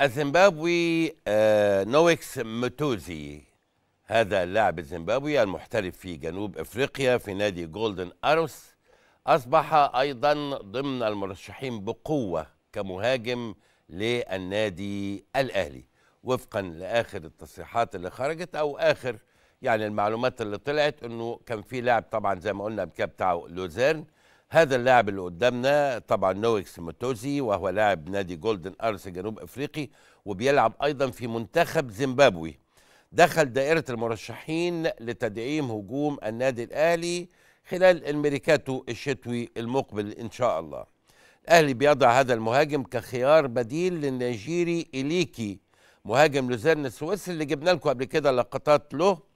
الزيمبابوي آه، نويكس متوزي هذا اللاعب الزيمبابوي المحترف في جنوب افريقيا في نادي جولدن اروس اصبح ايضا ضمن المرشحين بقوه كمهاجم للنادي الاهلي وفقا لاخر التصريحات اللي خرجت او اخر يعني المعلومات اللي طلعت انه كان في لاعب طبعا زي ما قلنا بتاعه لوزيرن هذا اللاعب اللي قدامنا طبعا نويكس موتوزي وهو لاعب نادي جولدن ارس جنوب افريقي وبيلعب ايضا في منتخب زيمبابوي دخل دائره المرشحين لتدعيم هجوم النادي الاهلي خلال الميريكاتو الشتوي المقبل ان شاء الله الاهلي بيضع هذا المهاجم كخيار بديل للنيجيري اليكي مهاجم لوزيرن السويس اللي جبنا لكم قبل كده لقطات له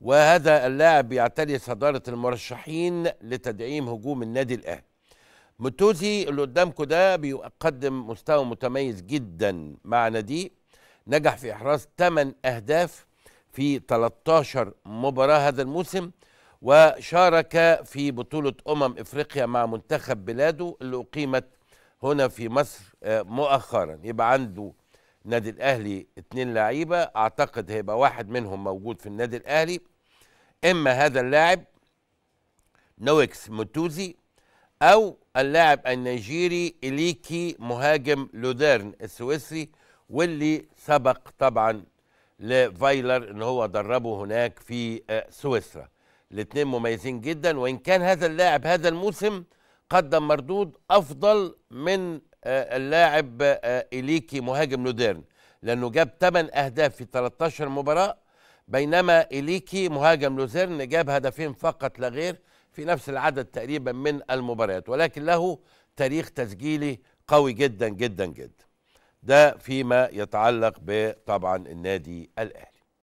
وهذا اللاعب بيعتلي صدارة المرشحين لتدعيم هجوم النادي الأهلي متوزي اللي قدامكم ده بيقدم مستوى متميز جدا مع ناديه نجح في إحراز 8 أهداف في 13 مباراة هذا الموسم وشارك في بطولة أمم إفريقيا مع منتخب بلاده اللي أقيمت هنا في مصر آه، مؤخرا يبقى عنده نادي الاهلي اتنين لعيبه اعتقد هيبقى واحد منهم موجود في النادي الاهلي اما هذا اللاعب نويكس متوزي او اللاعب النيجيري اليكي مهاجم لوديرن السويسري واللي سبق طبعا لفايلر ان هو دربه هناك في آه، سويسرا الاثنين مميزين جدا وان كان هذا اللاعب هذا الموسم قدم مردود افضل من آه، اللاعب آه، إليكي مهاجم لوديرن لأنه جاب 8 أهداف في 13 مباراة بينما إليكي مهاجم لوزيرن جاب هدفين فقط لا غير في نفس العدد تقريبا من المباريات ولكن له تاريخ تسجيلي قوي جدا جدا جدا ده فيما يتعلق بطبعا النادي الأهلي